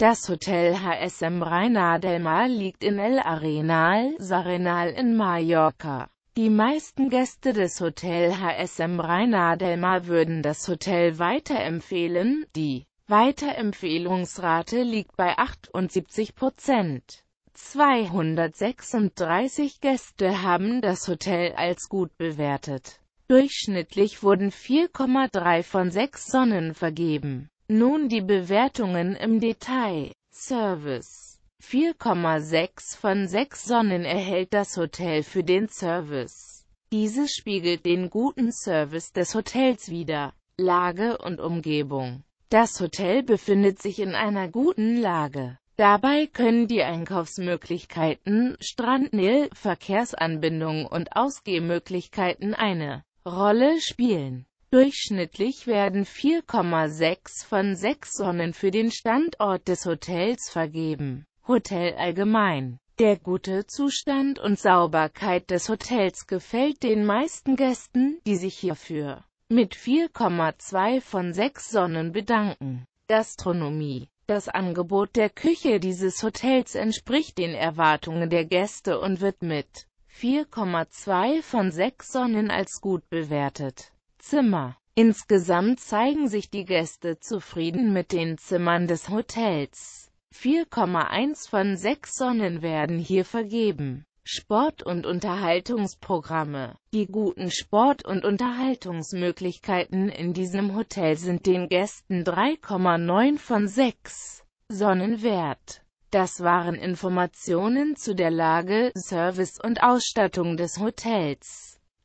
Das Hotel HSM Reina del Mar liegt in El Arenal, Sarenal in Mallorca. Die meisten Gäste des Hotel HSM Reina del Mar würden das Hotel weiterempfehlen, die Weiterempfehlungsrate liegt bei 78 Prozent. 236 Gäste haben das Hotel als gut bewertet. Durchschnittlich wurden 4,3 von 6 Sonnen vergeben. Nun die Bewertungen im Detail. Service 4,6 von 6 Sonnen erhält das Hotel für den Service. Dieses spiegelt den guten Service des Hotels wider. Lage und Umgebung. Das Hotel befindet sich in einer guten Lage. Dabei können die Einkaufsmöglichkeiten, Strandnähe, Verkehrsanbindung und Ausgehmöglichkeiten eine Rolle spielen. Durchschnittlich werden 4,6 von 6 Sonnen für den Standort des Hotels vergeben. Hotel allgemein. Der gute Zustand und Sauberkeit des Hotels gefällt den meisten Gästen, die sich hierfür mit 4,2 von 6 Sonnen bedanken. Gastronomie das Angebot der Küche dieses Hotels entspricht den Erwartungen der Gäste und wird mit 4,2 von 6 Sonnen als gut bewertet. Zimmer. Insgesamt zeigen sich die Gäste zufrieden mit den Zimmern des Hotels. 4,1 von 6 Sonnen werden hier vergeben. Sport- und Unterhaltungsprogramme Die guten Sport- und Unterhaltungsmöglichkeiten in diesem Hotel sind den Gästen 3,9 von 6 Sonnen wert. Das waren Informationen zu der Lage, Service und Ausstattung des Hotels.